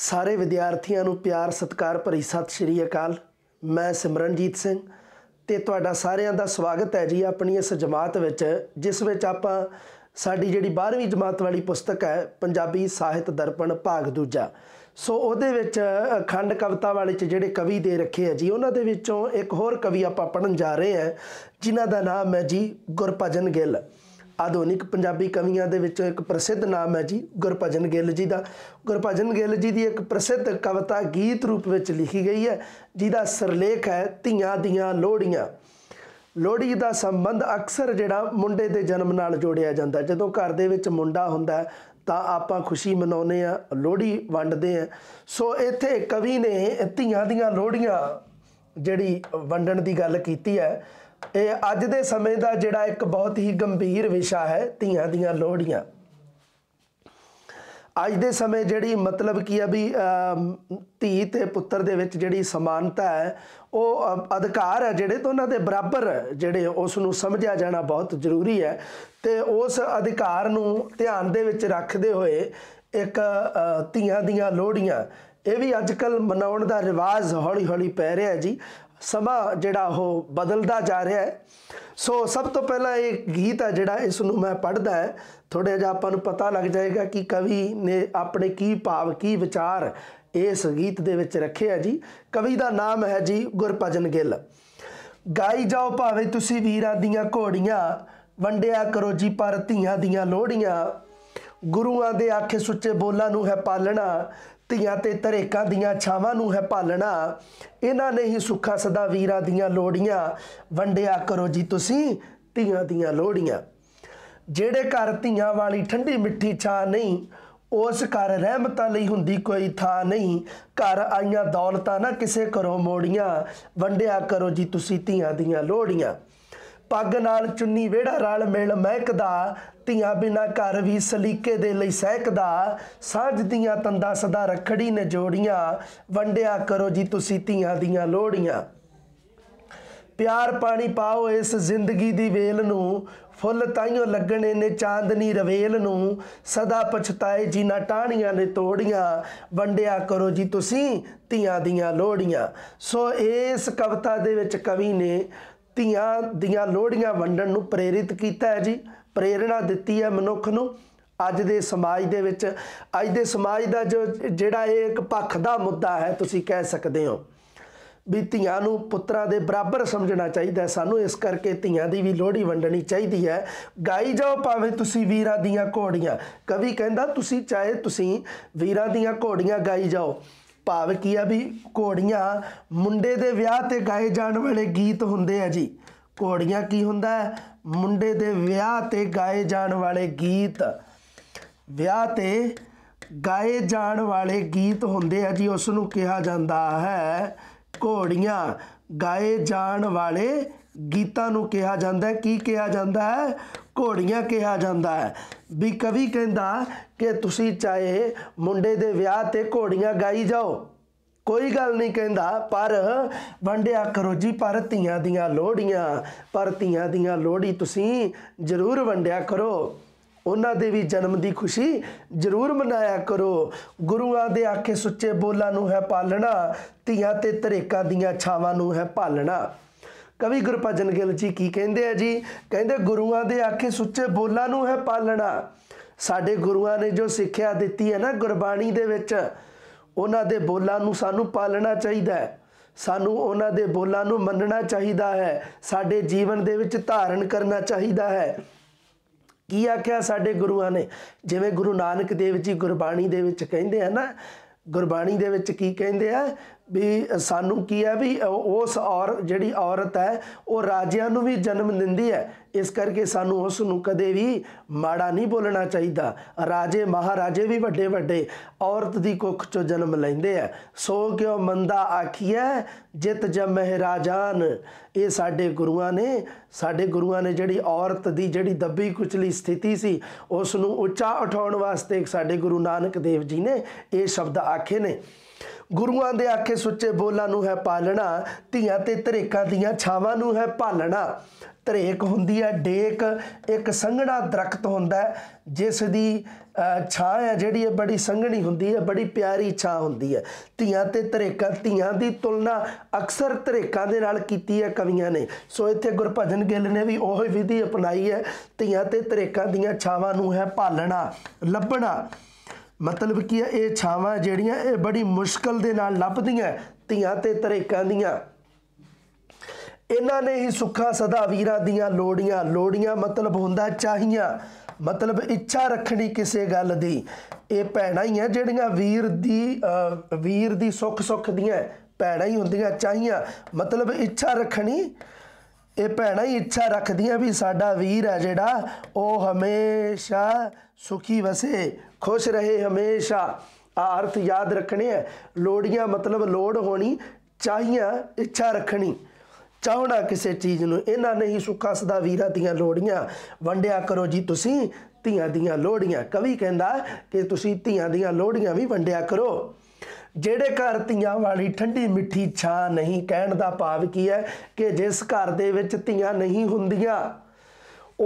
ਸਾਰੇ ਵਿਦਿਆਰਥੀਆਂ ਨੂੰ ਪਿਆਰ ਸਤਿਕਾਰ ਭਰੀ ਸਤਿ ਸ਼੍ਰੀ ਅਕਾਲ ਮੈਂ ਸਿਮਰਨਜੀਤ ਸਿੰਘ ਤੇ ਤੁਹਾਡਾ ਸਾਰਿਆਂ ਦਾ ਸਵਾਗਤ ਹੈ ਜੀ ਆਪਣੀ ਇਸ ਜਮਾਤ ਵਿੱਚ ਜਿਸ ਵਿੱਚ ਆਪਾਂ ਸਾਡੀ ਜਿਹੜੀ 12ਵੀਂ ਜਮਾਤ ਵਾਲੀ ਪੁਸਤਕ ਹੈ ਪੰਜਾਬੀ ਸਾਹਿਤ ਦਰਪਣ ਭਾਗ ਦੂਜਾ ਸੋ ਉਹਦੇ ਵਿੱਚ ਖੰਡ ਕਵਿਤਾ ਵਾਲੇ ਚ ਜਿਹੜੇ ਕਵੀ ਦੇ ਰੱਖੇ ਆ ਜੀ ਉਹਨਾਂ ਦੇ ਵਿੱਚੋਂ ਇੱਕ ਹੋਰ ਕਵੀ ਆਪਾਂ ਪੜਨ ਜਾ ਰਹੇ ਆ ਜਿਨ੍ਹਾਂ ਦਾ ਨਾਮ ਹੈ ਜੀ ਗੁਰਭਜਨ ਗਿੱਲ ਆਧੁਨਿਕ ਪੰਜਾਬੀ ਕਵੀਆਂ ਦੇ ਵਿੱਚੋਂ ਇੱਕ ਪ੍ਰਸਿੱਧ ਨਾਮ ਹੈ ਜੀ ਗੁਰਭਜਨ ਗਿੱਲ ਜੀ ਦਾ ਗੁਰਭਜਨ ਗਿੱਲ ਜੀ ਦੀ ਇੱਕ ਪ੍ਰਸਿੱਧ ਕਵਿਤਾ ਗੀਤ ਰੂਪ ਵਿੱਚ ਲਿਖੀ ਗਈ ਹੈ ਜਿਹਦਾ ਸਰਲੇਖ ਹੈ ਧੀਆਂ ਦੀਆਂ ਲੋੜੀਆਂ ਲੋੜੀ ਦਾ ਸੰਬੰਧ ਅਕਸਰ ਜਿਹੜਾ ਮੁੰਡੇ ਦੇ ਜਨਮ ਨਾਲ ਜੋੜਿਆ ਜਾਂਦਾ ਜਦੋਂ ਘਰ ਦੇ ਵਿੱਚ ਮੁੰਡਾ ਹੁੰਦਾ ਤਾਂ ਆਪਾਂ ਖੁਸ਼ੀ ਮਨਾਉਂਦੇ ਆ ਲੋੜੀ ਵੰਡਦੇ ਆ ਸੋ ਇੱਥੇ ਕਵੀ ਨੇ ਧੀਆਂ ਦੀਆਂ ਲੋੜੀਆਂ ਜਿਹੜੀ ਵੰਡਣ ਦੀ ਗੱਲ ਕੀਤੀ ਹੈ ਇਹ ਅੱਜ ਦੇ ਸਮੇਂ ਦਾ ਜਿਹੜਾ ਇੱਕ ਬਹੁਤ ਹੀ ਗੰਭੀਰ ਵਿਸ਼ਾ ਹੈ ਧੀਆਂ ਦੀਆਂ ਲੋੜੀਆਂ ਅੱਜ ਦੇ ਸਮੇਂ ਜਿਹੜੀ ਮਤਲਬ ਕੀ ਆ ਵੀ ਧੀ ਤੇ ਪੁੱਤਰ ਦੇ ਵਿੱਚ ਜਿਹੜੀ ਸਮਾਨਤਾ ਹੈ ਉਹ ਅਧਿਕਾਰ ਹੈ ਜਿਹੜੇ ਤੋਂ ਉਹਨਾਂ ਦੇ ਬਰਾਬਰ ਜਿਹੜੇ ਉਸ ਨੂੰ ਸਮਝਿਆ ਜਾਣਾ ਬਹੁਤ ਜ਼ਰੂਰੀ ਹੈ ਤੇ ਉਸ ਅਧਿਕਾਰ ਨੂੰ ਧਿਆਨ ਦੇ ਵਿੱਚ ਰੱਖਦੇ ਹੋਏ ਇੱਕ ਧੀਆਂ ਦੀਆਂ ਲੋੜੀਆਂ ਇਹ ਵੀ ਅੱਜਕੱਲ ਮਨਾਉਣ ਦਾ ਰਿਵਾਜ ਹੌਲੀ-ਹੌਲੀ ਪੈ ਰਿਹਾ ਜੀ ਸਮਾਂ ਜਿਹੜਾ ਉਹ ਬਦਲਦਾ ਜਾ ਰਿਹਾ ਹੈ ਸੋ ਸਭ ਤੋਂ ਪਹਿਲਾਂ ਇਹ ਗੀਤ ਹੈ ਜਿਹੜਾ ਇਸ ਨੂੰ ਮੈਂ ਪੜਦਾ ਹੈ ਜਿਹਾ ਆਪਾਂ ਨੂੰ ਪਤਾ ਲੱਗ ਜਾਏਗਾ ਕਿ ਕਵੀ ਨੇ ਆਪਣੇ ਕੀ ਭਾਵ ਕੀ ਵਿਚਾਰ ਇਸ ਗੀਤ ਦੇ ਵਿੱਚ ਰੱਖੇ ਆ ਜੀ ਕਵੀ ਦਾ ਨਾਮ ਹੈ ਜੀ ਗੁਰਪਜਨ ਗਿੱਲ ਗਾਈ ਜਾਓ ਭਾਵੇਂ ਤੁਸੀਂ ਵੀਰਾਂ ਦੀਆਂ ਘੋੜੀਆਂ ਵੰਡਿਆ ਕਰੋ ਜੀ ਪਰ ਧੀਆਂ ਦੀਆਂ ਲੋੜੀਆਂ ਗੁਰੂਆਂ ਦੇ ਆਖੇ ਸੁੱਚੇ ਬੋਲਾਂ ਨੂੰ ਹੈ ਪਾਲਣਾ ਧੀਆਂ ਤੇ ਤਰੇਕਾਂ ਦੀਆਂ ਛਾਵਾਂ ਨੂੰ ਹੈ ਪਾਲਣਾ ਇਹਨਾਂ ਨੇ ਹੀ ਸੁੱਖਾ ਸਦਾ ਵੀਰਾਂ ਦੀਆਂ ਲੋੜੀਆਂ ਵੰਡਿਆ ਕਰੋ ਜੀ ਤੁਸੀਂ ਧੀਆਂ ਦੀਆਂ ਲੋੜੀਆਂ ਜਿਹੜੇ ਘਰ ਧੀਆਂ ਵਾਲੀ ਠੰਡੀ ਮਿੱਠੀ ਛਾ ਨਹੀਂ ਉਸ ਘਰ ਰਹਿਮਤਾਂ ਲਈ ਹੁੰਦੀ ਕੋਈ ਥਾਂ ਨਹੀਂ ਘਰ ਆਈਆਂ ਦੌਲਤਾਂ ਨਾ ਕਿਸੇ ਘਰੋਂ ਮੋੜੀਆਂ ਵੰਡਿਆ ਕਰੋ ਜੀ ਤੁਸੀਂ ਧੀਆਂ ਦੀਆਂ ਲੋੜੀਆਂ ਪੱਗ ਨਾਲ ਚੁੰਨੀ ਵਿਹੜਾ ਰਲ ਮਿਲ ਮਹਿਕਦਾ ਧੀਆਂ ਬਿਨਾ ਘਰ ਵੀ ਸਲੀਕੇ ਦੇ ਲਈ ਸਹਿਕਦਾ ਸਾਜ ਦੀਆਂ ਤੰਦਾ ਸਦਾ ਰਖੜੀ ਨੇ ਜੋੜੀਆਂ ਵੰਡਿਆ ਕਰੋ ਜੀ ਤੁਸੀਂ ਧੀਆਂ ਦੀਆਂ ਲੋੜੀਆਂ ਪਿਆਰ ਪਾਣੀ ਪਾਓ ਇਸ ਜ਼ਿੰਦਗੀ ਦੀ ਵੇਲ ਨੂੰ ਫੁੱਲ ਤਾਈਓ ਲੱਗਣੇ ਨੇ ਚਾਂਦਨੀ ਰਵੇਲ ਨੂੰ ਸਦਾ ਪਛਤਾਏ ਜੀ ਨਾ ਟਾਣੀਆਂ ਨੇ ਤੋੜੀਆਂ ਵੰਡਿਆ ਕਰੋ ਜੀ ਤੁਸੀਂ ਧੀਆਂ ਦੀਆਂ ਲੋੜੀਆਂ ਸੋ ਇਸ ਕਵਿਤਾ ਦੇ ਵਿੱਚ ਕਵੀ ਨੇ ਧੀਆਂ ਦੀਆਂ ਲੋੜੀਆਂ ਵੰਡਣ ਨੂੰ ਪ੍ਰੇਰਿਤ ਕੀਤਾ ਹੈ ਜੀ ਪ੍ਰੇਰਣਾ ਦਿੱਤੀ ਹੈ ਮਨੁੱਖ ਨੂੰ ਅੱਜ ਦੇ ਸਮਾਜ ਦੇ ਵਿੱਚ ਅੱਜ ਦੇ ਸਮਾਜ ਦਾ ਜੋ ਜਿਹੜਾ ਇਹ ਇੱਕ ਪੱਖ ਦਾ ਮੁੱਦਾ ਹੈ ਤੁਸੀਂ ਕਹਿ ਸਕਦੇ ਹੋ ਵੀ ਧੀਆਂ ਨੂੰ ਪੁੱਤਰਾਂ ਦੇ ਬਰਾਬਰ ਸਮਝਣਾ ਚਾਹੀਦਾ ਹੈ ਸਾਨੂੰ ਇਸ ਕਰਕੇ ਧੀਆਂ ਦੀ ਵੀ ਲੋਹੜੀ ਵੰਡਣੀ ਚਾਹੀਦੀ ਹੈ ਗਾਈ ਜਾਓ ਭਾਵੇਂ ਤੁਸੀਂ ਵੀਰਾਂ ਦੀਆਂ ਘੋੜੀਆਂ ਕਵੀ ਕਹਿੰਦਾ ਤੁਸੀਂ ਚਾਹੇ ਤੁਸੀਂ ਵੀਰਾਂ ਦੀਆਂ ਘੋੜੀਆਂ ਗਾਈ ਜਾਓ ਭਾਵ ਕੀ ਆ ਵੀ ਘੋੜੀਆਂ ਮੁੰਡੇ ਦੇ ਵਿਆਹ ਤੇ ਗਾਏ ਜਾਣ ਵਾਲੇ ਗੀਤ ਹੁੰਦੇ ਆ ਜੀ ਘੋੜੀਆਂ ਕੀ ਹੁੰਦਾ ਹੈ ਮੁੰਡੇ ਦੇ ਵਿਆਹ ਤੇ ਗਾਏ ਜਾਣ ਵਾਲੇ ਗੀਤ ਵਿਆਹ ਤੇ ਗਾਏ ਜਾਣ ਵਾਲੇ ਗੀਤ ਹੁੰਦੇ ਆ ਜੀ ਉਸ ਨੂੰ ਕਿਹਾ ਜਾਂਦਾ ਹੈ ਘੋੜੀਆਂ ਗਾਏ ਜਾਣ ਵਾਲੇ ਗੀਤਾਂ ਨੂੰ ਕਿਹਾ ਜਾਂਦਾ ਕੀ ਕਿਹਾ ਜਾਂਦਾ ਹੈ ਘੋੜੀਆਂ ਕਿਹਾ ਜਾਂਦਾ ਹੈ ਵੀ ਕਵੀ ਕਹਿੰਦਾ ਕਿ ਤੁਸੀਂ ਚਾਹੇ ਮੁੰਡੇ ਦੇ ਵਿਆਹ ਤੇ ਘੋੜੀਆਂ ਗਾਈ ਜਾਓ ਕੋਈ ਗੱਲ ਨਹੀਂ ਕਹਿੰਦਾ ਪਰ ਵੰਡਿਆ ਕਰੋ ਜੀ ਪਰ ਧੀਆਂ ਦੀਆਂ ਲੋੜੀਆਂ ਪਰ ਧੀਆਂ ਦੀਆਂ ਲੋੜੀ ਤੁਸੀਂ ਜ਼ਰੂਰ ਵੰਡਿਆ ਕਰੋ ਉਹਨਾਂ ਦੇ ਵੀ ਜਨਮ ਦੀ ਖੁਸ਼ੀ ਜ਼ਰੂਰ ਮਨਾਇਆ ਕਰੋ ਗੁਰੂਆਂ ਦੇ ਆਖੇ ਸੁੱਚੇ ਬੋਲਾਂ ਨੂੰ ਹੈ ਪਾਲਣਾ ਧੀਆਂ ਤੇ ਤਰੇਕਾਂ ਦੀਆਂ ਛਾਵਾਂ ਨੂੰ ਹੈ ਪਾਲਣਾ ਕਵੀ ਗੁਰਪਜਨ ਗਿੱਲ ਜੀ ਕੀ ਕਹਿੰਦੇ ਆ ਜੀ ਕਹਿੰਦੇ ਗੁਰੂਆਂ ਦੇ ਆਖੇ ਸੁੱਚੇ ਬੋਲਾਂ ਨੂੰ ਹੈ ਪਾਲਣਾ ਸਾਡੇ ਗੁਰੂਆਂ ਨੇ ਜੋ ਸਿੱਖਿਆ ਦਿੱਤੀ ਹੈ ਨਾ ਗੁਰਬਾਣੀ ਦੇ ਵਿੱਚ ਉਹਨਾਂ ਦੇ ਬੋਲਾਂ ਨੂੰ ਸਾਨੂੰ ਪਾਲਣਾ ਚਾਹੀਦਾ ਹੈ ਸਾਨੂੰ ਉਹਨਾਂ ਦੇ ਬੋਲਾਂ ਨੂੰ ਮੰਨਣਾ ਚਾਹੀਦਾ ਹੈ ਸਾਡੇ ਜੀਵਨ ਦੇ ਵਿੱਚ ਧਾਰਨ ਕਰਨਾ ਚਾਹੀਦਾ ਹੈ ਕੀ ਆਖਿਆ ਸਾਡੇ ਗੁਰੂਆਂ ਨੇ ਜਿਵੇਂ ਗੁਰੂ ਨਾਨਕ ਦੇਵ ਜੀ ਗੁਰਬਾਣੀ ਦੇ ਵਿੱਚ ਕਹਿੰਦੇ ਆ ਨਾ ਗੁਰਬਾਣੀ ਦੇ ਵਿੱਚ ਕੀ ਕਹਿੰਦੇ ਆ ਵੀ ਸਾਨੂੰ ਕੀ ਆ ਵੀ ਉਸ ਔਰ ਜਿਹੜੀ ਔਰਤ ਹੈ ਉਹ ਰਾਜਿਆਂ ਨੂੰ ਵੀ ਜਨਮ ਦਿੰਦੀ ਹੈ ਇਸ ਕਰਕੇ ਸਾਨੂੰ ਉਸ ਨੂੰ ਕਦੇ ਵੀ ਮਾੜਾ ਨਹੀਂ ਬੋਲਣਾ ਚਾਹੀਦਾ ਰਾਜੇ ਮਹਾਰਾਜੇ ਵੀ ਵੱਡੇ ਵੱਡੇ ਔਰਤ ਦੀ ਕੁੱਖ ਚੋਂ ਜਨਮ ਲੈਂਦੇ ਆ ਸੋ ਕਿਉ ਮੰਦਾ ਆਖੀਐ ਜਿਤ ਜਮ ਮਹਾਰਾਜਾਨ ਇਹ ਸਾਡੇ ਗੁਰੂਆਂ ਨੇ ਸਾਡੇ ਗੁਰੂਆਂ ਨੇ ਜਿਹੜੀ ਔਰਤ ਦੀ ਜਿਹੜੀ ਦੱਬੀ ਕੁਚਲੀ ਸਥਿਤੀ ਸੀ ਉਸ ਨੂੰ ਉੱਚਾ ਉਠਾਉਣ ਵਾਸਤੇ ਸਾਡੇ ਗੁਰੂ ਨਾਨਕ ਦੇਵ ਜੀ ਨੇ ਇਹ ਸ਼ਬਦ ਆਖੇ ਨੇ ਗੁਰੂਆਂ ਦੇ ਆਖੇ ਸੁੱਚੇ ਬੋਲਾਂ ਨੂੰ ਹੈ ਪਾਲਣਾ ਧੀਆਂ ਤੇ ਤਰੇਕਾਂ ਦੀਆਂ ਛਾਵਾਂ ਨੂੰ ਹੈ ਪਾਲਣਾ ਧਰੇਕ ਹੁੰਦੀ ਹੈ ਡੇਕ ਇੱਕ ਸੰਘਣਾ ਦਰਖਤ ਹੁੰਦਾ ਜਿਸ ਦੀ ਛਾਂ ਹੈ ਜਿਹੜੀ ਇਹ ਬੜੀ ਸੰਘਣੀ ਹੁੰਦੀ ਹੈ ਬੜੀ ਪਿਆਰੀ ਛਾਂ ਹੁੰਦੀ ਹੈ ਧੀਆਂ ਤੇ ਧਰੇਕਾਂ ਧੀਆਂ ਦੀ ਤੁਲਨਾ ਅਕਸਰ ਧਰੇਕਾਂ ਦੇ ਨਾਲ ਕੀਤੀ ਹੈ ਕਵੀਆਂ ਨੇ ਸੋ ਇੱਥੇ ਗੁਰਭਜਨ ਗਿੱਲ ਨੇ ਵੀ ਉਹ ਵਿਧੀ ਅਪਣਾਈ ਹੈ ਧੀਆਂ ਤੇ ਧਰੇਕਾਂ ਦੀਆਂ ਛਾਵਾਂ ਨੂੰ ਹੈ ਪਾਲਣਾ ਲੱਭਣਾ ਮਤਲਬ ਕੀ ਹੈ ਇਹ ਛਾਵਾਂ ਜਿਹੜੀਆਂ ਇਹ ਬੜੀ ਮੁਸ਼ਕਲ ਦੇ ਨਾਲ ਲੱਭਦੀਆਂ ਧੀਆਂ ਤੇ ਧਰੇਕਾਂ ਦੀਆਂ ਇਹਨਾਂ ਨੇ ਹੀ ਸੁੱਖਾ ਸਦਾ ਵੀਰਾਂ ਦੀਆਂ ਲੋੜੀਆਂ ਲੋੜੀਆਂ ਮਤਲਬ ਹੁੰਦਾ ਚਾਹੀਆਂ ਮਤਲਬ ਇੱਛਾ ਰੱਖਣੀ ਕਿਸੇ ਗੱਲ ਦੀ ਇਹ ਭੈਣਾਂ ਹੀ ਆ ਜਿਹੜੀਆਂ ਵੀਰ ਦੀ ਵੀਰ ਦੀ ਸੁੱਖ ਸੁੱਖ ਦੀਆਂ ਭੈਣਾਂ ਹੀ ਹੁੰਦੀਆਂ ਚਾਹੀਆਂ ਮਤਲਬ ਇੱਛਾ ਰੱਖਣੀ ਇਹ ਭੈਣਾਂ ਹੀ ਇੱਛਾ ਰੱਖਦੀਆਂ ਵੀ ਸਾਡਾ ਵੀਰ ਹੈ ਜਿਹੜਾ ਉਹ ਹਮੇਸ਼ਾ ਸੁਖੀ ਵਸੇ ਖੁਸ਼ ਰਹੇ ਹਮੇਸ਼ਾ ਆ ਅਰਥ ਯਾਦ ਰੱਖਣੇ ਹੈ ਲੋੜੀਆਂ ਮਤਲਬ ਲੋੜ ਹੋਣੀ ਚਾਹੀਆਂ ਇੱਛਾ ਰੱਖਣੀ ਚਾਹਣਾ ਕਿਸੇ ਚੀਜ਼ ਨੂੰ ਇਹਨਾਂ ਨਹੀਂ ਸੁੱਖਾ ਸਦਾ ਵੀਰਾਂ ਦੀਆਂ ਲੋੜੀਆਂ ਵੰਡਿਆ ਕਰੋ ਜੀ ਤੁਸੀਂ ਧੀਆਂ ਦੀਆਂ ਲੋੜੀਆਂ ਕਵੀ ਕਹਿੰਦਾ ਕਿ ਤੁਸੀਂ ਧੀਆਂ ਦੀਆਂ ਲੋੜੀਆਂ ਵੀ ਵੰਡਿਆ ਕਰੋ ਜਿਹੜੇ ਘਰ ਧੀਆਂ ਵਾਲੀ ਠੰਡੀ ਮਿੱਠੀ ਛਾਂ ਨਹੀਂ ਕਹਿਣ ਦਾ ਭਾਵ ਕੀ ਹੈ ਕਿ ਜਿਸ ਘਰ ਦੇ ਵਿੱਚ ਧੀਆਂ ਨਹੀਂ ਹੁੰਦੀਆਂ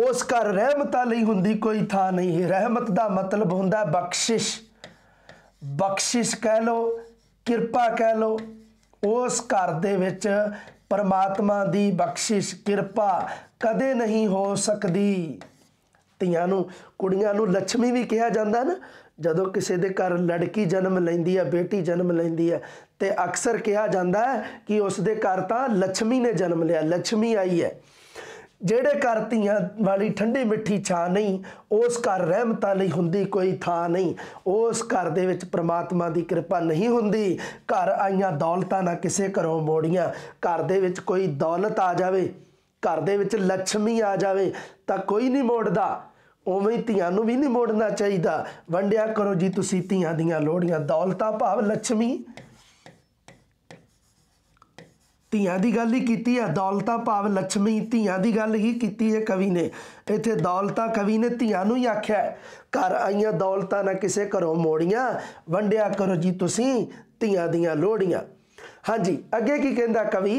ਉਸ ਘਰ ਰਹਿਮਤਾਂ ਲਈ ਹੁੰਦੀ ਕੋਈ ਥਾਂ ਨਹੀਂ ਰਹਿਮਤ ਦਾ ਮਤਲਬ ਹੁੰਦਾ ਬਖਸ਼ਿਸ਼ ਬਖਸ਼ਿਸ਼ ਕਹਿ ਲੋ ਕਿਰਪਾ ਕਹਿ ਲੋ ਉਸ ਘਰ ਦੇ ਵਿੱਚ ਪਰਮਾਤਮਾ ਦੀ ਬਖਸ਼ਿਸ਼ ਕਿਰਪਾ ਕਦੇ ਨਹੀਂ ਹੋ ਸਕਦੀ ਧੀਆਂ ਨੂੰ ਕੁੜੀਆਂ ਨੂੰ ਲక్ష్ਮੀ ਵੀ ਕਿਹਾ ਜਾਂਦਾ ਨਾ ਜਦੋਂ ਕਿਸੇ ਦੇ ਘਰ ਲੜਕੀ ਜਨਮ ਲੈਂਦੀ ਹੈ ਬੇਟੀ ਜਨਮ ਲੈਂਦੀ ਹੈ ਤੇ ਅਕਸਰ ਕਿਹਾ ਜਾਂਦਾ ਹੈ ਕਿ ਉਸ ਦੇ ਘਰ ਤਾਂ ਲక్ష్ਮੀ ਨੇ ਜਨਮ ਲਿਆ ਲక్ష్ਮੀ ਆਈ ਹੈ ਜਿਹੜੇ ਘਰ ਧੀਆਂ ਵਾਲੀ ਠੰਡੀ ਮਿੱਠੀ ਛਾਂ ਨਹੀਂ ਉਸ ਘਰ ਰਹਿਮਤਾਂ ਲਈ ਹੁੰਦੀ ਕੋਈ ਥਾਂ ਨਹੀਂ ਉਸ ਘਰ ਦੇ ਵਿੱਚ ਪ੍ਰਮਾਤਮਾ ਦੀ ਕਿਰਪਾ ਨਹੀਂ ਹੁੰਦੀ ਘਰ ਆਈਆਂ ਦੌਲਤਾਂ ਨਾ ਕਿਸੇ ਘਰੋਂ ਮੋੜੀਆਂ ਘਰ ਦੇ ਵਿੱਚ ਕੋਈ ਦੌਲਤ ਆ ਜਾਵੇ ਘਰ ਦੇ ਵਿੱਚ ਲక్ష్ਮੀ ਆ ਜਾਵੇ ਤਾਂ ਕੋਈ ਨਹੀਂ ਮੋੜਦਾ ਉਵੇਂ ਹੀ ਧੀਆਂ ਨੂੰ ਵੀ ਨਹੀਂ ਮੋੜਨਾ ਚਾਹੀਦਾ ਵੰਡਿਆ ਕਰੋ ਜੀ ਤੁਸੀਂ ਧੀਆਂ ਦੀਆਂ ਲੋੜੀਆਂ ਦੌਲਤਾਂ ਭਾਵ ਲక్ష్ਮੀ ਧੀਆਂ ਦੀ ਗੱਲ ਹੀ ਕੀਤੀ ਹੈ ਦੌਲਤਾ ਭਾਵ ਲక్ష్ਮੀ ਧੀਆਂ ਦੀ ਗੱਲ ਹੀ ਕੀਤੀ ਹੈ ਕਵੀ ਨੇ ਇੱਥੇ ਦੌਲਤਾ ਕਵੀ ਨੇ ਧੀਆਂ ਨੂੰ ਹੀ ਆਖਿਆ ਘਰ ਆਈਆਂ ਦੌਲਤਾ ਨਾ ਕਿਸੇ ਘਰੋਂ ਮੋੜੀਆਂ ਵੰਡਿਆ ਕਰੋ ਜੀ ਤੁਸੀਂ ਧੀਆਂ ਦੀਆਂ ਲੋੜੀਆਂ ਹਾਂਜੀ ਅੱਗੇ ਕੀ ਕਹਿੰਦਾ ਕਵੀ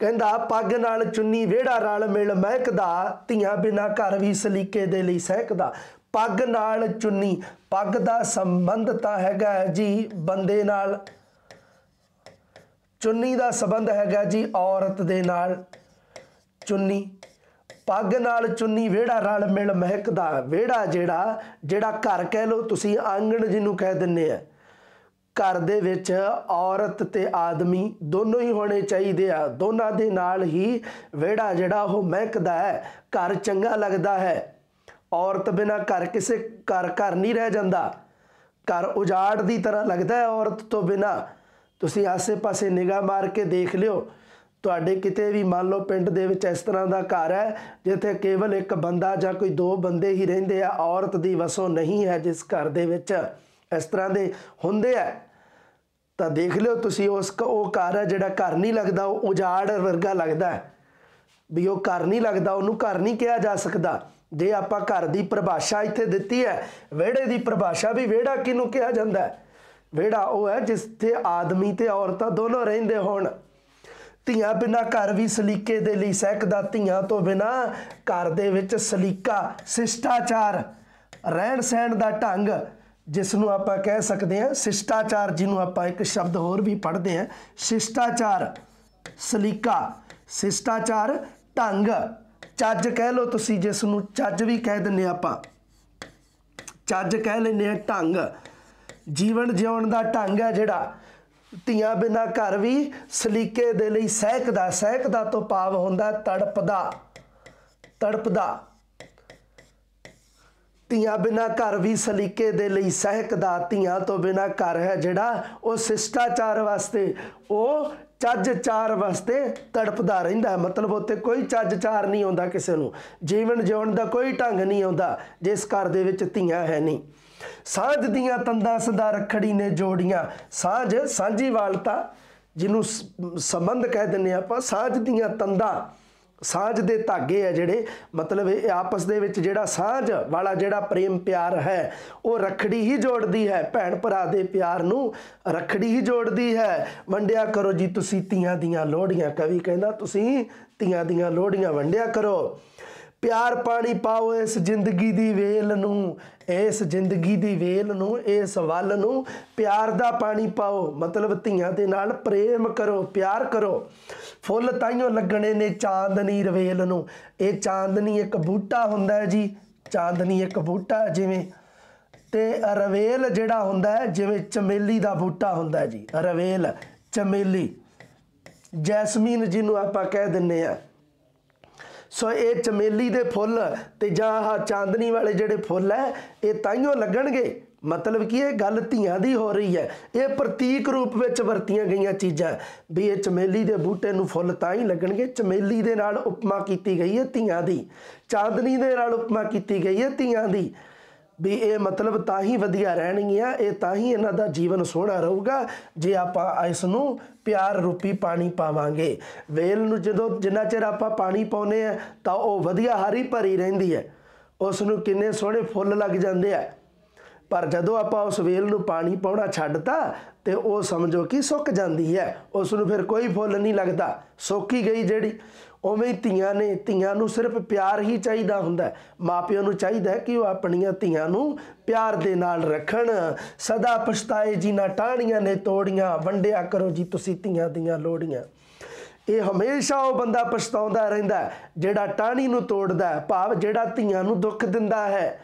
ਕਹਿੰਦਾ ਪੱਗ ਨਾਲ ਚੁੰਨੀ ਵਿਹੜਾ ਰਲ ਮਿਲ ਮਹਿਕਦਾ ਧੀਆਂ ਬਿਨਾ ਘਰ ਵੀ ਸਲੀਕੇ ਦੇ ਲਈ ਸਹਿਕਦਾ ਪੱਗ ਨਾਲ ਚੁੰਨੀ ਪੱਗ ਦਾ ਸੰਬੰਧ ਤਾਂ ਹੈਗਾ ਜੀ ਬੰਦੇ ਨਾਲ ਚੁੰਨੀ ਦਾ ਸਬੰਧ ਹੈਗਾ ਜੀ ਔਰਤ ਦੇ ਨਾਲ ਚੁੰਨੀ ਪੱਗ ਨਾਲ ਚੁੰਨੀ ਵਿਹੜਾ ਰਲ ਮਿਲ ਮਹਿਕਦਾ ਵਿਹੜਾ ਜਿਹੜਾ ਜਿਹੜਾ ਘਰ ਕਹਿ ਲੋ ਤੁਸੀਂ ਆਂਗਣ ਜਿਹਨੂੰ ਕਹਿ ਦਿੰਨੇ ਆ ਘਰ ਦੇ ਵਿੱਚ ਔਰਤ ਤੇ ਆਦਮੀ ਦੋਨੋਂ ਹੀ ਹੋਣੇ ਚਾਹੀਦੇ ਆ ਦੋਨਾਂ ਦੇ ਨਾਲ ਹੀ ਵਿਹੜਾ ਜਿਹੜਾ ਉਹ ਮਹਿਕਦਾ ਹੈ ਘਰ ਚੰਗਾ ਲੱਗਦਾ ਹੈ ਔਰਤ ਬਿਨਾ ਘਰ ਕਿਸੇ ਘਰ ਘਰ ਨਹੀਂ ਰਹਿ ਜਾਂਦਾ ਘਰ ਉਜਾੜ ਦੀ ਤਰ੍ਹਾਂ ਲੱਗਦਾ ਹੈ ਔਰਤ ਤੋਂ ਬਿਨਾ ਤੁਸੀਂ ਆਸੇ-ਪਾਸੇ ਨਿਗਾਹ ਮਾਰ ਕੇ ਦੇਖ ਲਿਓ ਤੁਹਾਡੇ ਕਿਤੇ ਵੀ ਮੰਨ ਲਓ ਪਿੰਡ ਦੇ ਵਿੱਚ ਇਸ ਤਰ੍ਹਾਂ ਦਾ ਘਰ ਹੈ ਜਿੱਥੇ ਕੇਵਲ ਇੱਕ ਬੰਦਾ ਜਾਂ ਕੋਈ ਦੋ ਬੰਦੇ ਹੀ ਰਹਿੰਦੇ ਆ ਔਰਤ ਦੀ ਵਸੋਂ ਨਹੀਂ ਹੈ ਜਿਸ ਘਰ ਦੇ ਵਿੱਚ ਇਸ ਤਰ੍ਹਾਂ ਦੇ ਹੁੰਦੇ ਆ ਤਾਂ ਦੇਖ ਲਿਓ ਤੁਸੀਂ ਉਸ ਉਹ ਘਰ ਹੈ ਜਿਹੜਾ ਘਰ ਨਹੀਂ ਲੱਗਦਾ ਉਹ ਉਜਾੜ ਵਰਗਾ ਲੱਗਦਾ ਹੈ ਵੀ ਉਹ ਘਰ ਨਹੀਂ ਲੱਗਦਾ ਉਹਨੂੰ ਘਰ ਨਹੀਂ ਕਿਹਾ ਜਾ ਸਕਦਾ ਜੇ ਆਪਾਂ ਘਰ ਦੀ ਪਰਿਭਾਸ਼ਾ ਇੱਥੇ ਦਿੱਤੀ ਹੈ ਵਿਹੜੇ ਦੀ ਪਰਿਭਾਸ਼ਾ ਵੀ ਵਿਹੜਾ ਕਿਹਨੂੰ ਕਿਹਾ ਜਾਂਦਾ ਹੈ ਵਿਹੜਾ ਉਹ ਹੈ ਜਿਸ ਤੇ ਆਦਮੀ ਤੇ ਔਰਤਾਂ ਦੋਨੋਂ ਰਹਿੰਦੇ ਹੋਣ ਧੀਆਂ ਬਿਨਾ ਘਰ ਵੀ ਸਲੀਕੇ ਦੇ ਲਈ ਸਹਿਕਦਾ ਧੀਆਂ ਤੋਂ ਬਿਨਾ ਘਰ ਦੇ ਵਿੱਚ ਸਲੀਕਾ ਸਿਸ਼ਟਾਚਾਰ ਰਹਿਣ ਸਹਿਣ ਦਾ ਢੰਗ ਜਿਸ ਨੂੰ ਆਪਾਂ ਕਹਿ ਸਕਦੇ ਹਾਂ ਸਿਸ਼ਟਾਚਾਰ ਜਿਹਨੂੰ ਆਪਾਂ ਇੱਕ ਸ਼ਬਦ ਹੋਰ ਵੀ ਪੜ੍ਹਦੇ ਹਾਂ ਸਿਸ਼ਟਾਚਾਰ ਸਲੀਕਾ ਸਿਸ਼ਟਾਚਾਰ ਢੰਗ ਚੱਜ ਕਹਿ ਲਓ ਤੁਸੀਂ ਜਿਸ ਨੂੰ ਚੱਜ ਵੀ ਕਹਿ ਦਿੰਨੇ ਆਪਾਂ ਚੱਜ ਕਹਿ ਲੈਨੇ ਆ ਢੰਗ ਜੀਵਨ ਜਿਉਣ ਦਾ ਢੰਗ ਹੈ ਜਿਹੜਾ ਧੀਆਂ ਬਿਨਾ ਘਰ ਵੀ ਸਲੀਕੇ ਦੇ ਲਈ ਸਹਿਕਦਾ ਸਹਿਕਦਾ ਤੋਂ ਪਾਵ ਹੁੰਦਾ ਤੜਪਦਾ ਤੜਪਦਾ ਧੀਆਂ ਬਿਨਾ ਘਰ ਵੀ ਸਲੀਕੇ ਦੇ ਲਈ ਸਹਿਕਦਾ ਧੀਆਂ ਤੋਂ ਬਿਨਾ ਘਰ ਹੈ ਜਿਹੜਾ ਉਹ ਸਿਸ਼ਟਾਚਾਰ ਵਾਸਤੇ ਉਹ ਚੱਜ ਚਾਰ ਵਾਸਤੇ ਤੜਪਦਾ ਰਹਿੰਦਾ ਮਤਲਬ ਉੱਤੇ ਕੋਈ ਚੱਜ ਚਾਰ ਨਹੀਂ ਆਉਂਦਾ ਕਿਸੇ ਨੂੰ ਜੀਵਨ ਜਿਉਣ ਦਾ ਕੋਈ ਢੰਗ ਨਹੀਂ ਆਉਂਦਾ ਜਿਸ ਘਰ ਦੇ ਵਿੱਚ ਧੀਆਂ ਹੈ ਨਹੀਂ ਸਾਂਝ ਦੀਆਂ ਤੰਦਾਂ ਸਦਾ ਰਖੜੀ ਨੇ ਜੋੜੀਆਂ ਸਾਂਝ ਵਾਲਤਾ ਜਿਹਨੂੰ ਸੰਬੰਧ ਕਹਿ ਦਿੰਨੇ ਆਪਾਂ ਸਾਂਝ ਦੀਆਂ ਤੰਦਾਂ ਸਾਂਝ ਦੇ ਧਾਗੇ ਆ ਜਿਹੜੇ ਮਤਲਬ ਇਹ ਆਪਸ ਦੇ ਵਿੱਚ ਜਿਹੜਾ ਸਾਂਝ ਵਾਲਾ ਜਿਹੜਾ ਪ੍ਰੇਮ ਪਿਆਰ ਹੈ ਉਹ ਰਖੜੀ ਹੀ ਜੋੜਦੀ ਹੈ ਭੈਣ ਭਰਾ ਦੇ ਪਿਆਰ ਨੂੰ ਰਖੜੀ ਹੀ ਜੋੜਦੀ ਹੈ ਵੰਡਿਆ ਕਰੋ ਜੀ ਤੁਸੀਂ ਤੀਆਂ ਦੀਆਂ ਲੋੜੀਆਂ ਕਵੀ ਕਹਿੰਦਾ ਤੁਸੀਂ ਤੀਆਂ ਦੀਆਂ ਲੋੜੀਆਂ ਵੰਡਿਆ ਕਰੋ ਪਿਆਰ ਪਾਣੀ ਪਾਓ ਇਸ ਜ਼ਿੰਦਗੀ ਦੀ ਵੇਲ ਨੂੰ ਇਸ ਜ਼ਿੰਦਗੀ ਦੀ ਵੇਲ ਨੂੰ ਇਸ ਵੱਲ ਨੂੰ ਪਿਆਰ ਦਾ ਪਾਣੀ ਪਾਓ ਮਤਲਬ ਧੀਆਂ ਦੇ ਨਾਲ ਪ੍ਰੇਮ ਕਰੋ ਪਿਆਰ ਕਰੋ ਫੁੱਲ ਤਾਈਓ ਲੱਗਣੇ ਨੇ ਚਾਂਦਨੀ ਰਵੇਲ ਨੂੰ ਇਹ ਚਾਂਦਨੀ ਇੱਕ ਬੂਟਾ ਹੁੰਦਾ ਹੈ ਜੀ ਚਾਂਦਨੀ ਇੱਕ ਬੂਟਾ ਜਿਵੇਂ ਤੇ ਰਵੇਲ ਜਿਹੜਾ ਹੁੰਦਾ ਹੈ ਜਿਵੇਂ ਚਮੇਲੀ ਦਾ ਬੂਟਾ ਹੁੰਦਾ ਜੀ ਰਵੇਲ ਚਮੇਲੀ ਜੈਸਮੀਨ ਜਿਹਨੂੰ ਆਪਾਂ ਕਹਿ ਦਿੰਨੇ ਆ ਸੋ ਇਹ ਚਮੇਲੀ ਦੇ ਫੁੱਲ ਤੇ ਜਾਂ ਆ ਚਾਂਦਨੀ ਵਾਲੇ ਜਿਹੜੇ ਫੁੱਲ ਹੈ ਇਹ ਤਾਈਓ ਲੱਗਣਗੇ ਮਤਲਬ ਕਿ ਇਹ ਗੱਲ ਧੀਆਂ ਦੀ ਹੋ ਰਹੀ ਹੈ ਇਹ ਪ੍ਰਤੀਕ ਰੂਪ ਵਿੱਚ ਵਰਤੀਆਂ ਗਈਆਂ ਚੀਜ਼ਾਂ ਵੀ ਇਹ ਚਮੇਲੀ ਦੇ ਬੂਟੇ ਨੂੰ ਫੁੱਲ ਤਾਂ ਹੀ ਲੱਗਣਗੇ ਚਮੇਲੀ ਦੇ ਨਾਲ ਉਪਮਾ ਕੀਤੀ ਗਈ ਹੈ ਧੀਆਂ ਦੀ ਚਾਂਦਨੀ ਦੇ ਨਾਲ ਉਪਮਾ ਕੀਤੀ ਗਈ ਹੈ ਧੀਆਂ ਦੀ ਵੀ ਇਹ ਮਤਲਬ ਤਾਂ ਹੀ ਵਧੀਆ ਰਹਿਣਗੀਆਂ ਇਹ ਤਾਂ ਹੀ ਇਹਨਾਂ ਦਾ ਜੀਵਨ ਸੋਹਣਾ ਰਹੂਗਾ ਜੇ ਆਪਾਂ ਇਸ ਨੂੰ ਪਿਆਰ ਰੂਪੀ ਪਾਣੀ ਪਾਵਾਂਗੇ ਵੇਲ ਨੂੰ ਜਦੋਂ ਜਿੰਨਾ ਚਿਰ ਆਪਾਂ ਪਾਣੀ ਪਾਉਨੇ ਆ ਤਾਂ ਉਹ ਵਧੀਆ ਹਰੀ ਭਰੀ ਰਹਿੰਦੀ ਹੈ ਉਸ ਨੂੰ ਕਿੰਨੇ ਸੋਹਣੇ ਫੁੱਲ ਲੱਗ ਜਾਂਦੇ ਆ ਪਰ ਜਦੋਂ ਆਪਾਂ ਉਸ ਵੇਲ ਨੂੰ ਪਾਣੀ ਪਾਉਣਾ ਛੱਡਤਾ ਤੇ ਉਹ ਸਮਝੋ ਕਿ ਸੁੱਕ ਜਾਂਦੀ ਹੈ ਉਸ ਨੂੰ ਫਿਰ ਕੋਈ ਫੁੱਲ ਨਹੀਂ ਲੱਗਦਾ ਸੋਕੀ ਗਈ ਜਿਹੜੀ ਉਵੇਂ ਧੀਆਂ ਨੇ ਧੀਆਂ ਨੂੰ ਸਿਰਫ ਪਿਆਰ ਹੀ ਚਾਹੀਦਾ ਹੁੰਦਾ ਮਾਪਿਆਂ ਨੂੰ ਚਾਹੀਦਾ ਹੈ ਕਿ ਉਹ ਆਪਣੀਆਂ ਧੀਆਂ ਨੂੰ ਪਿਆਰ ਦੇ ਨਾਲ ਰੱਖਣ ਸਦਾ ਪਛਤਾਏ ਜੀ ਨਾ ਟਾਣੀਆਂ ਨੇ ਤੋੜੀਆਂ ਵੰਡਿਆ ਕਰੋ ਜੀ ਤੁਸੀਂ ਧੀਆਂ ਦੀਆਂ ਲੋੜੀਆਂ ਇਹ ਹਮੇਸ਼ਾ ਉਹ ਬੰਦਾ ਪਛਤਾਉਂਦਾ ਰਹਿੰਦਾ ਜਿਹੜਾ ਟਾਣੀ ਨੂੰ ਤੋੜਦਾ ਭਾਵ ਜਿਹੜਾ ਧੀਆਂ ਨੂੰ ਦੁੱਖ ਦਿੰਦਾ ਹੈ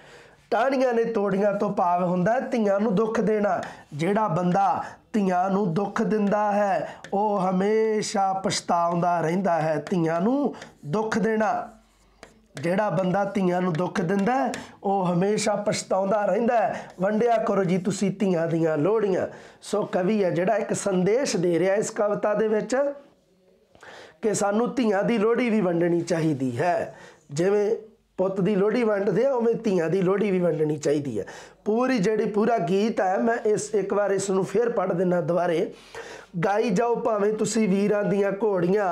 ਟਾਣੀਆਂ ਨੇ ਤੋੜੀਆਂ ਤੋਂ ਭਾਵ ਹੁੰਦਾ ਧੀਆਂ ਨੂੰ ਦੁੱਖ ਦੇਣਾ ਜਿਹੜਾ ਬੰਦਾ ਧੀਆਂ ਨੂੰ ਦੁੱਖ ਦਿੰਦਾ ਹੈ ਉਹ ਹਮੇਸ਼ਾ ਪਛਤਾਉਂਦਾ ਰਹਿੰਦਾ ਹੈ ਧੀਆਂ ਨੂੰ ਦੁੱਖ ਦੇਣਾ ਜਿਹੜਾ ਬੰਦਾ ਧੀਆਂ ਨੂੰ ਦੁੱਖ ਦਿੰਦਾ ਉਹ ਹਮੇਸ਼ਾ ਪਛਤਾਉਂਦਾ ਰਹਿੰਦਾ ਹੈ ਵੰਡਿਆ ਕਰੋ ਜੀ ਤੁਸੀਂ ਧੀਆਂ ਦੀਆਂ ਲੋੜੀਆਂ ਸੋ ਕਵੀ ਹੈ ਜਿਹੜਾ ਇੱਕ ਸੰਦੇਸ਼ ਦੇ ਰਿਹਾ ਇਸ ਕਵਿਤਾ ਦੇ ਵਿੱਚ ਕਿ ਸਾਨੂੰ ਧੀਆਂ ਦੀ ਲੋੜੀ ਵੀ ਵੰਡਣੀ ਚਾਹੀਦੀ ਹੈ ਜਿਵੇਂ ਪੁੱਤ ਦੀ ਲੋਹੜੀ ਵੰਡਦੇ ਆ ਉਵੇਂ ਧੀਆਂ ਦੀ ਲੋਹੜੀ ਵੀ ਵੰਡਣੀ ਚਾਹੀਦੀ ਹੈ ਪੂਰੀ ਜਿਹੜੀ ਪੂਰਾ ਗੀਤ ਹੈ ਮੈਂ ਇਸ ਇੱਕ ਵਾਰ ਇਸ ਨੂੰ ਫੇਰ ਪੜ੍ਹ ਦਿੰਨਾ ਦੁਬਾਰੇ ਗਾਈ ਜਾਓ ਭਾਵੇਂ ਤੁਸੀਂ ਵੀਰਾਂ ਦੀਆਂ ਘੋੜੀਆਂ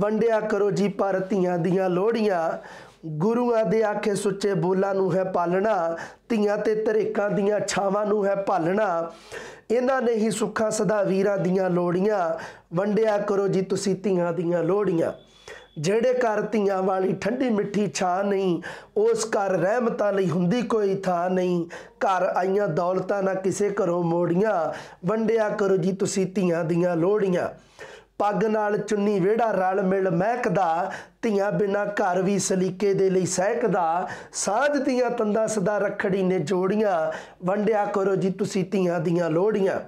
ਵੰਡਿਆ ਕਰੋ ਜੀ ਪਰ ਧੀਆਂ ਦੀਆਂ ਲੋਹੜੀਆਂ ਗੁਰੂਆਂ ਦੇ ਆਖੇ ਸੁੱਚੇ ਬੋਲਾਂ ਨੂੰ ਹੈ ਪਾਲਣਾ ਧੀਆਂ ਤੇ ਤਰੇਕਾਂ ਦੀਆਂ ਛਾਵਾਂ ਨੂੰ ਹੈ ਪਾਲਣਾ ਇਹਨਾਂ ਨੇ ਹੀ ਸੁੱਖਾ ਸਦਾ ਵੀਰਾਂ ਦੀਆਂ ਲੋੜੀਆਂ ਵੰਡਿਆ ਕਰੋ ਜੀ ਤੁਸੀਂ ਧੀਆਂ ਦੀਆਂ ਲੋੜੀਆਂ ਜਿਹੜੇ ਘਰ ਧੀਆਂ ਵਾਲੀ ਠੰਡੀ ਮਿੱਠੀ ਛਾਂ ਨਹੀਂ ਉਸ ਘਰ ਰਹਿਮਤਾਂ ਲਈ ਹੁੰਦੀ ਕੋਈ ਥਾਂ ਨਹੀਂ ਘਰ ਆਈਆਂ ਦੌਲਤਾਂ ਨਾ ਕਿਸੇ ਘਰੋਂ ਮੋੜੀਆਂ ਵੰਡਿਆ ਕਰੋ ਜੀ ਤੁਸੀਂ ਧੀਆਂ ਦੀਆਂ ਲੋੜੀਆਂ ਪੱਗ ਨਾਲ ਚੁੰਨੀ ਵਿਹੜਾ ਰਲ ਮਿਲ ਮਹਿਕਦਾ ਧੀਆਂ ਬਿਨਾ ਘਰ ਵੀ ਸਲੀਕੇ ਦੇ ਲਈ ਸਹਿਕਦਾ ਸਾਧ ਦੀਆਂ ਤੰਦਾ ਸਦਾ ਰਖੜੀ ਨੇ ਜੋੜੀਆਂ ਵੰਡਿਆ ਕਰੋ ਜੀ ਤੁਸੀਂ ਧੀਆਂ ਦੀਆਂ ਲੋੜੀਆਂ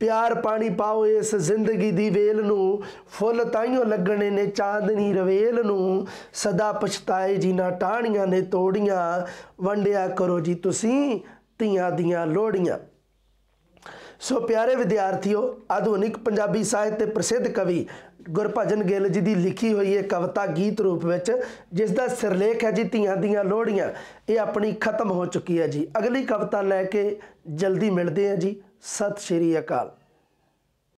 ਪਿਆਰ ਪਾਣੀ ਪਾਓ ਇਸ ਜ਼ਿੰਦਗੀ ਦੀ ਵੇਲ ਨੂੰ ਫੁੱਲ ਤਾਈਓ ਲੱਗਣੇ ਨੇ ਚਾਂਦਨੀ ਰਵੇਲ ਨੂੰ ਸਦਾ ਪਛਤਾਏ ਜੀ ਨਾ ਟਾਣੀਆਂ ਨੇ ਤੋੜੀਆਂ ਵੰਡਿਆ ਕਰੋ ਜੀ ਤੁਸੀਂ ਧੀਆਂ ਦੀਆਂ ਲੋੜੀਆਂ ਸੋ ਪਿਆਰੇ ਵਿਦਿਆਰਥੀਓ ਆਧੁਨਿਕ ਪੰਜਾਬੀ ਸਾਹਿਤ ਦੇ ਪ੍ਰਸਿੱਧ ਕਵੀ ਗੁਰਭਜਨ ਗਿੱਲ ਜੀ ਦੀ ਲਿਖੀ ਹੋਈ ਇਹ ਕਵਿਤਾ ਗੀਤ ਰੂਪ ਵਿੱਚ ਜਿਸ ਦਾ ਸਿਰਲੇਖ ਹੈ ਜੀ ਧੀਆਂ ਦੀਆਂ ਲੋੜੀਆਂ ਇਹ ਆਪਣੀ ਖਤਮ ਹੋ ਚੁੱਕੀ ਹੈ ਜੀ ਅਗਲੀ ਕਵਿਤਾ ਲੈ ਕੇ ਜਲਦੀ ਮਿਲਦੇ ਹਾਂ ਜੀ ਸਤਿ ਸ਼੍ਰੀ ਅਕਾਲ